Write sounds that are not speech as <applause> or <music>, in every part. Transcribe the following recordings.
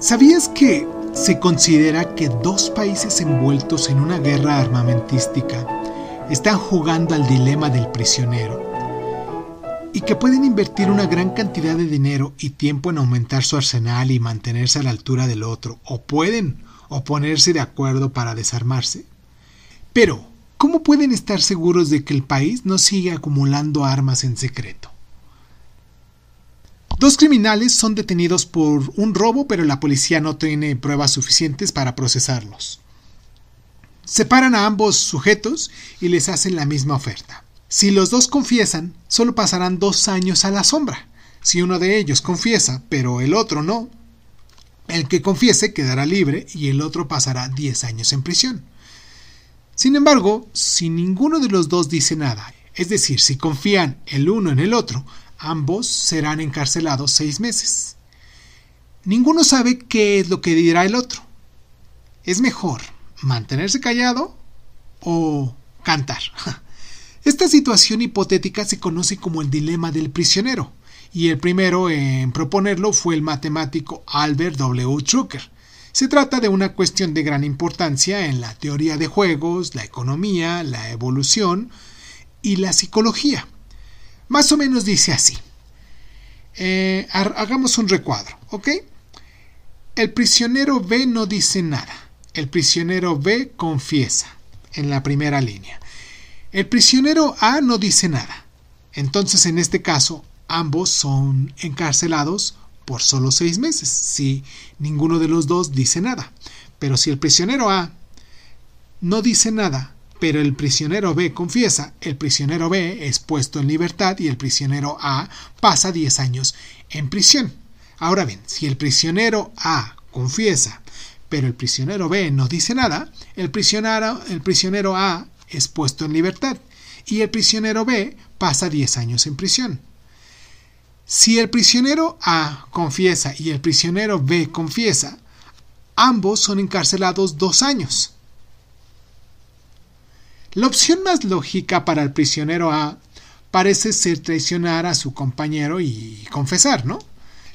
¿Sabías que se considera que dos países envueltos en una guerra armamentística están jugando al dilema del prisionero y que pueden invertir una gran cantidad de dinero y tiempo en aumentar su arsenal y mantenerse a la altura del otro, o pueden oponerse de acuerdo para desarmarse? Pero, ¿cómo pueden estar seguros de que el país no sigue acumulando armas en secreto? Dos criminales son detenidos por un robo, pero la policía no tiene pruebas suficientes para procesarlos. Separan a ambos sujetos y les hacen la misma oferta. Si los dos confiesan, solo pasarán dos años a la sombra. Si uno de ellos confiesa, pero el otro no, el que confiese quedará libre y el otro pasará 10 años en prisión. Sin embargo, si ninguno de los dos dice nada, es decir, si confían el uno en el otro, Ambos serán encarcelados seis meses. Ninguno sabe qué es lo que dirá el otro. Es mejor mantenerse callado o cantar. <laughs> Esta situación hipotética se conoce como el dilema del prisionero, y el primero en proponerlo fue el matemático Albert W. Trucker. Se trata de una cuestión de gran importancia en la teoría de juegos, la economía, la evolución y la psicología. Más o menos dice así. Eh, hagamos un recuadro, ¿ok? El prisionero B no dice nada. El prisionero B confiesa en la primera línea. El prisionero A no dice nada. Entonces, en este caso, ambos son encarcelados por solo seis meses, si ninguno de los dos dice nada. Pero si el prisionero A no dice nada pero el prisionero B confiesa, el prisionero B es puesto en libertad y el prisionero A pasa 10 años en prisión. Ahora bien, si el prisionero A confiesa, pero el prisionero B no dice nada, el prisionero, el prisionero A es puesto en libertad y el prisionero B pasa 10 años en prisión. Si el prisionero A confiesa y el prisionero B confiesa, ambos son encarcelados dos años. La opción más lógica para el prisionero A parece ser traicionar a su compañero y confesar, ¿no?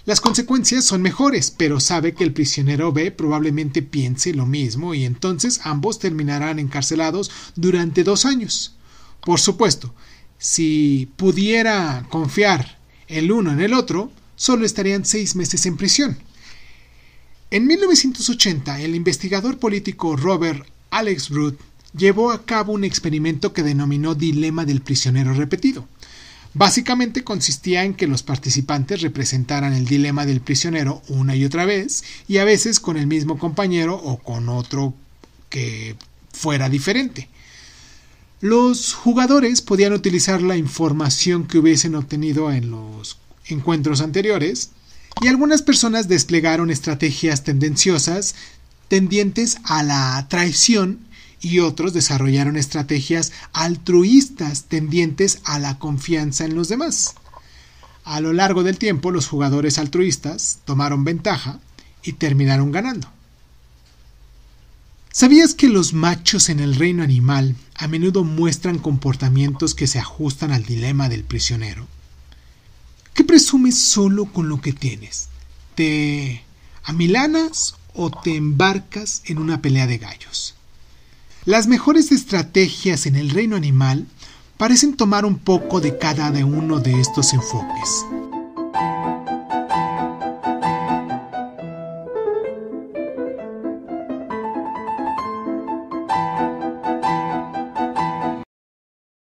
Las consecuencias son mejores, pero sabe que el prisionero B probablemente piense lo mismo y entonces ambos terminarán encarcelados durante dos años. Por supuesto, si pudiera confiar el uno en el otro, solo estarían seis meses en prisión. En 1980, el investigador político Robert Alex Root llevó a cabo un experimento que denominó dilema del prisionero repetido. Básicamente consistía en que los participantes representaran el dilema del prisionero una y otra vez y a veces con el mismo compañero o con otro que fuera diferente. Los jugadores podían utilizar la información que hubiesen obtenido en los encuentros anteriores y algunas personas desplegaron estrategias tendenciosas tendientes a la traición y otros desarrollaron estrategias altruistas tendientes a la confianza en los demás. A lo largo del tiempo los jugadores altruistas tomaron ventaja y terminaron ganando. ¿Sabías que los machos en el reino animal a menudo muestran comportamientos que se ajustan al dilema del prisionero? ¿Qué presumes solo con lo que tienes? ¿Te amilanas o te embarcas en una pelea de gallos? Las mejores estrategias en el reino animal parecen tomar un poco de cada uno de estos enfoques.